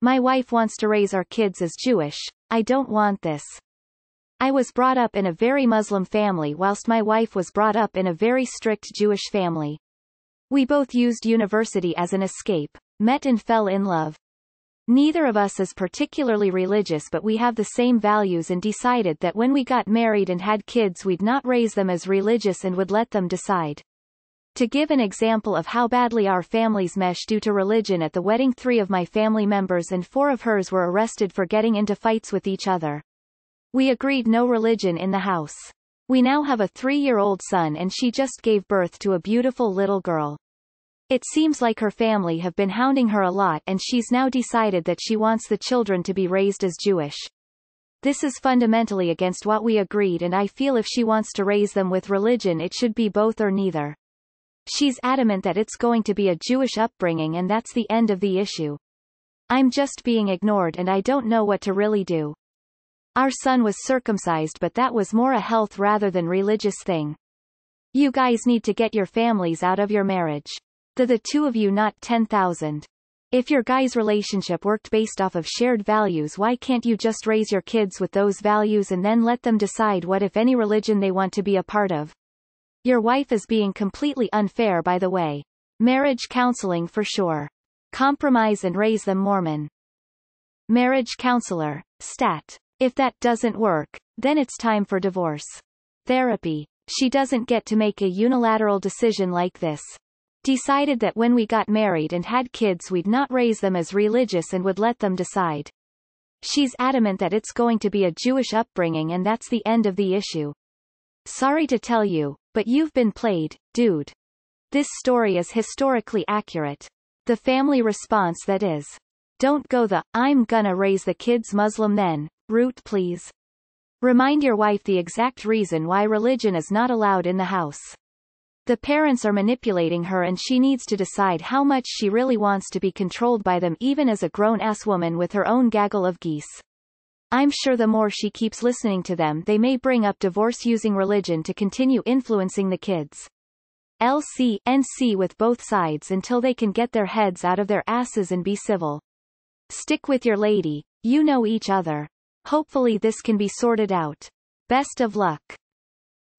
My wife wants to raise our kids as Jewish. I don't want this. I was brought up in a very Muslim family whilst my wife was brought up in a very strict Jewish family. We both used university as an escape, met and fell in love. Neither of us is particularly religious but we have the same values and decided that when we got married and had kids we'd not raise them as religious and would let them decide. To give an example of how badly our families mesh due to religion at the wedding three of my family members and four of hers were arrested for getting into fights with each other. We agreed no religion in the house. We now have a three-year-old son and she just gave birth to a beautiful little girl. It seems like her family have been hounding her a lot and she's now decided that she wants the children to be raised as Jewish. This is fundamentally against what we agreed and I feel if she wants to raise them with religion it should be both or neither. She's adamant that it's going to be a Jewish upbringing and that's the end of the issue. I'm just being ignored and I don't know what to really do. Our son was circumcised but that was more a health rather than religious thing. You guys need to get your families out of your marriage. The the two of you not 10,000. If your guys' relationship worked based off of shared values why can't you just raise your kids with those values and then let them decide what if any religion they want to be a part of? Your wife is being completely unfair by the way. Marriage counseling for sure. Compromise and raise them Mormon. Marriage counselor. Stat. If that doesn't work, then it's time for divorce. Therapy. She doesn't get to make a unilateral decision like this. Decided that when we got married and had kids we'd not raise them as religious and would let them decide. She's adamant that it's going to be a Jewish upbringing and that's the end of the issue. Sorry to tell you, but you've been played, dude. This story is historically accurate. The family response that is, don't go the, I'm gonna raise the kids Muslim then, route please. Remind your wife the exact reason why religion is not allowed in the house. The parents are manipulating her and she needs to decide how much she really wants to be controlled by them even as a grown-ass woman with her own gaggle of geese. I'm sure the more she keeps listening to them they may bring up divorce using religion to continue influencing the kids. LC NC with both sides until they can get their heads out of their asses and be civil. Stick with your lady. You know each other. Hopefully this can be sorted out. Best of luck.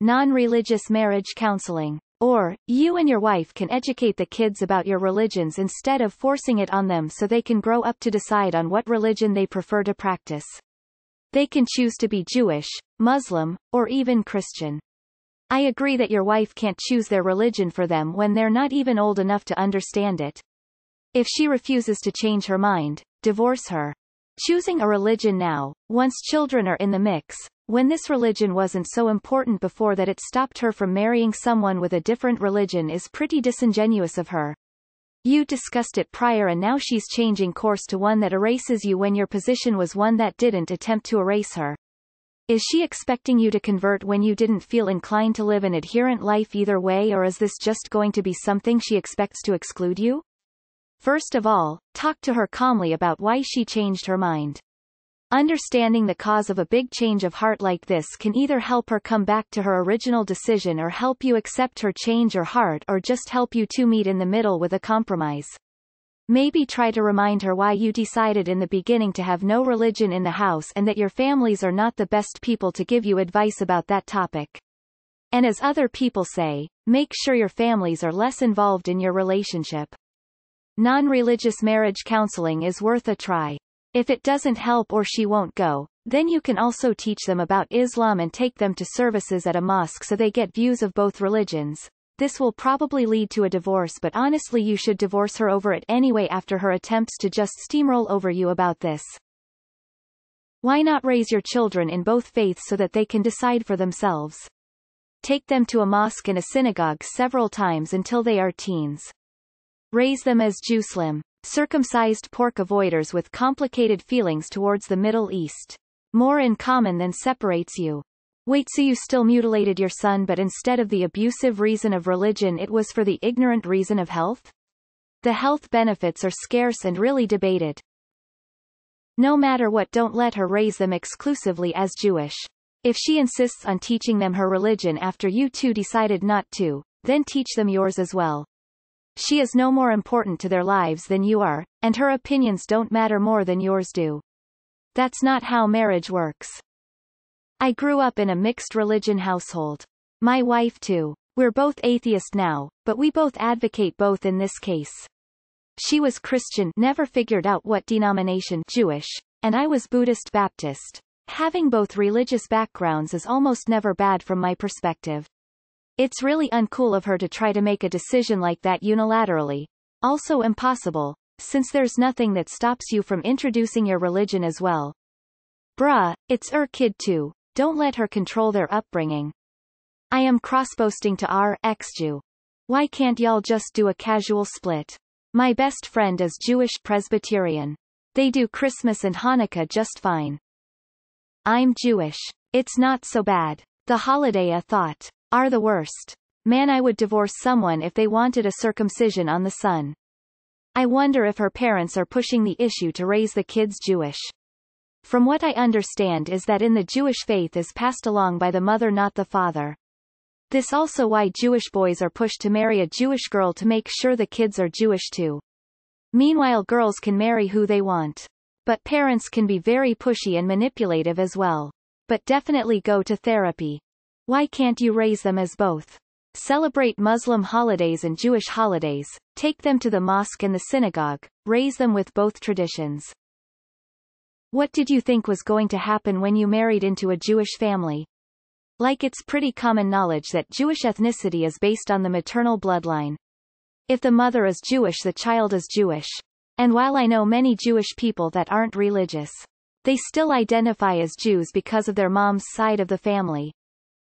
Non-religious marriage counseling. Or, you and your wife can educate the kids about your religions instead of forcing it on them so they can grow up to decide on what religion they prefer to practice. They can choose to be Jewish, Muslim, or even Christian. I agree that your wife can't choose their religion for them when they're not even old enough to understand it. If she refuses to change her mind, divorce her. Choosing a religion now, once children are in the mix, when this religion wasn't so important before that it stopped her from marrying someone with a different religion is pretty disingenuous of her. You discussed it prior and now she's changing course to one that erases you when your position was one that didn't attempt to erase her. Is she expecting you to convert when you didn't feel inclined to live an adherent life either way or is this just going to be something she expects to exclude you? First of all, talk to her calmly about why she changed her mind. Understanding the cause of a big change of heart like this can either help her come back to her original decision or help you accept her change or heart or just help you two meet in the middle with a compromise. Maybe try to remind her why you decided in the beginning to have no religion in the house and that your families are not the best people to give you advice about that topic. And as other people say, make sure your families are less involved in your relationship. Non-religious marriage counseling is worth a try. If it doesn't help or she won't go, then you can also teach them about Islam and take them to services at a mosque so they get views of both religions. This will probably lead to a divorce but honestly you should divorce her over it anyway after her attempts to just steamroll over you about this. Why not raise your children in both faiths so that they can decide for themselves? Take them to a mosque and a synagogue several times until they are teens. Raise them as Jewslim circumcised pork avoiders with complicated feelings towards the Middle East. More in common than separates you. Wait so you still mutilated your son but instead of the abusive reason of religion it was for the ignorant reason of health? The health benefits are scarce and really debated. No matter what don't let her raise them exclusively as Jewish. If she insists on teaching them her religion after you two decided not to, then teach them yours as well. She is no more important to their lives than you are, and her opinions don't matter more than yours do. That's not how marriage works. I grew up in a mixed religion household. My wife too. We're both atheist now, but we both advocate both in this case. She was Christian, never figured out what denomination, Jewish, and I was Buddhist Baptist. Having both religious backgrounds is almost never bad from my perspective. It's really uncool of her to try to make a decision like that unilaterally. Also impossible, since there's nothing that stops you from introducing your religion as well. Bruh, it's her kid too. Don't let her control their upbringing. I am cross-posting to our ex-Jew. Why can't y'all just do a casual split? My best friend is Jewish Presbyterian. They do Christmas and Hanukkah just fine. I'm Jewish. It's not so bad. The holiday a thought. Are the worst. Man I would divorce someone if they wanted a circumcision on the son. I wonder if her parents are pushing the issue to raise the kids Jewish. From what I understand is that in the Jewish faith is passed along by the mother not the father. This also why Jewish boys are pushed to marry a Jewish girl to make sure the kids are Jewish too. Meanwhile girls can marry who they want. But parents can be very pushy and manipulative as well. But definitely go to therapy. Why can't you raise them as both? Celebrate Muslim holidays and Jewish holidays, take them to the mosque and the synagogue, raise them with both traditions. What did you think was going to happen when you married into a Jewish family? Like it's pretty common knowledge that Jewish ethnicity is based on the maternal bloodline. If the mother is Jewish the child is Jewish. And while I know many Jewish people that aren't religious, they still identify as Jews because of their mom's side of the family.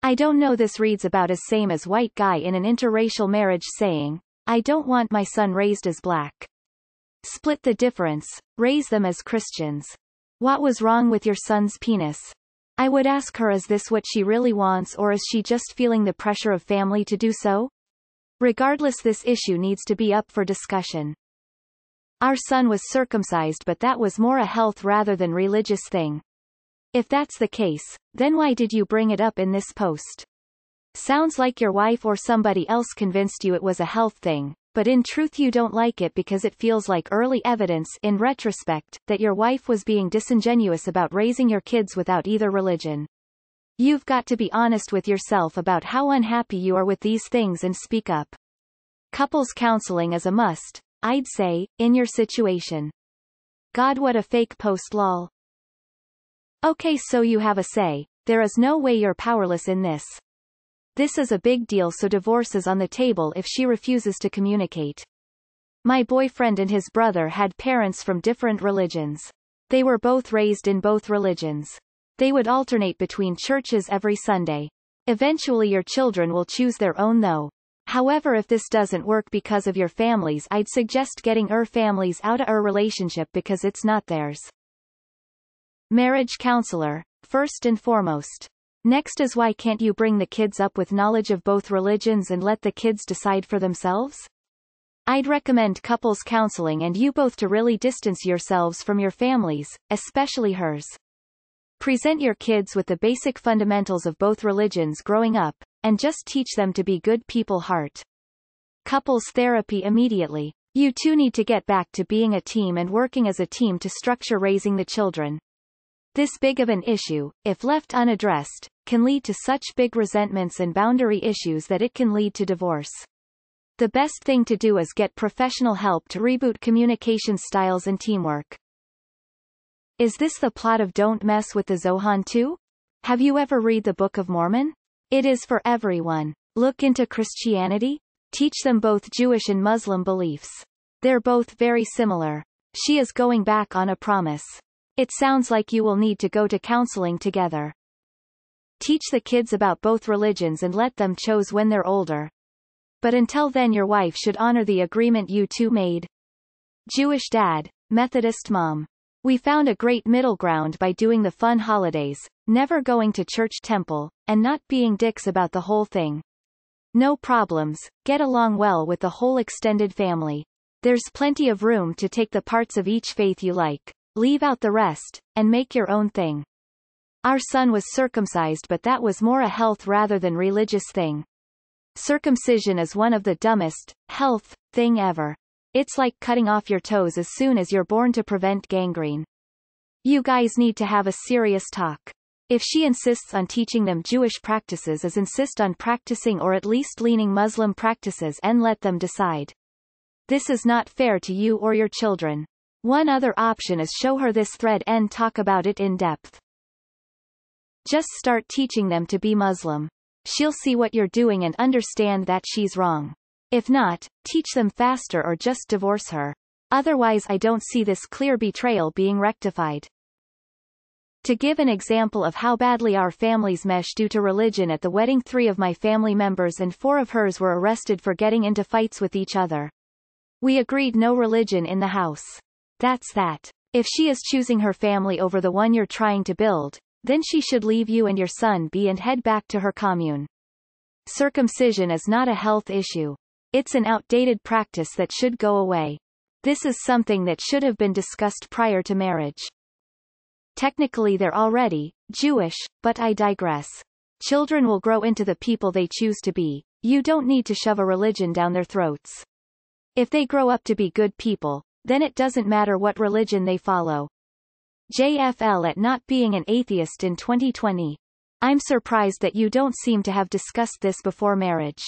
I don't know this reads about as same as white guy in an interracial marriage saying, I don't want my son raised as black. Split the difference, raise them as Christians. What was wrong with your son's penis? I would ask her is this what she really wants or is she just feeling the pressure of family to do so? Regardless this issue needs to be up for discussion. Our son was circumcised but that was more a health rather than religious thing. If that's the case, then why did you bring it up in this post? Sounds like your wife or somebody else convinced you it was a health thing, but in truth you don't like it because it feels like early evidence, in retrospect, that your wife was being disingenuous about raising your kids without either religion. You've got to be honest with yourself about how unhappy you are with these things and speak up. Couples counseling is a must, I'd say, in your situation. God what a fake post lol. Okay so you have a say, there is no way you're powerless in this. This is a big deal so divorce is on the table if she refuses to communicate. My boyfriend and his brother had parents from different religions. They were both raised in both religions. They would alternate between churches every Sunday. Eventually your children will choose their own though. However if this doesn't work because of your families I'd suggest getting er families out of er relationship because it's not theirs. Marriage counselor, first and foremost. Next is why can't you bring the kids up with knowledge of both religions and let the kids decide for themselves? I'd recommend couples counseling and you both to really distance yourselves from your families, especially hers. Present your kids with the basic fundamentals of both religions growing up, and just teach them to be good people heart. Couples therapy immediately. You two need to get back to being a team and working as a team to structure raising the children. This big of an issue, if left unaddressed, can lead to such big resentments and boundary issues that it can lead to divorce. The best thing to do is get professional help to reboot communication styles and teamwork. Is this the plot of Don't Mess with the Zohan 2? Have you ever read the Book of Mormon? It is for everyone. Look into Christianity? Teach them both Jewish and Muslim beliefs. They're both very similar. She is going back on a promise. It sounds like you will need to go to counseling together. Teach the kids about both religions and let them choose when they're older. But until then your wife should honor the agreement you two made. Jewish dad, Methodist mom. We found a great middle ground by doing the fun holidays, never going to church temple, and not being dicks about the whole thing. No problems, get along well with the whole extended family. There's plenty of room to take the parts of each faith you like leave out the rest, and make your own thing. Our son was circumcised but that was more a health rather than religious thing. Circumcision is one of the dumbest, health, thing ever. It's like cutting off your toes as soon as you're born to prevent gangrene. You guys need to have a serious talk. If she insists on teaching them Jewish practices as insist on practicing or at least leaning Muslim practices and let them decide. This is not fair to you or your children. One other option is show her this thread and talk about it in depth. Just start teaching them to be Muslim. She'll see what you're doing and understand that she's wrong. If not, teach them faster or just divorce her. Otherwise I don't see this clear betrayal being rectified. To give an example of how badly our families mesh due to religion at the wedding three of my family members and four of hers were arrested for getting into fights with each other. We agreed no religion in the house. That's that. If she is choosing her family over the one you're trying to build, then she should leave you and your son be and head back to her commune. Circumcision is not a health issue. It's an outdated practice that should go away. This is something that should have been discussed prior to marriage. Technically they're already Jewish, but I digress. Children will grow into the people they choose to be. You don't need to shove a religion down their throats. If they grow up to be good people, then it doesn't matter what religion they follow. JFL at not being an atheist in 2020. I'm surprised that you don't seem to have discussed this before marriage.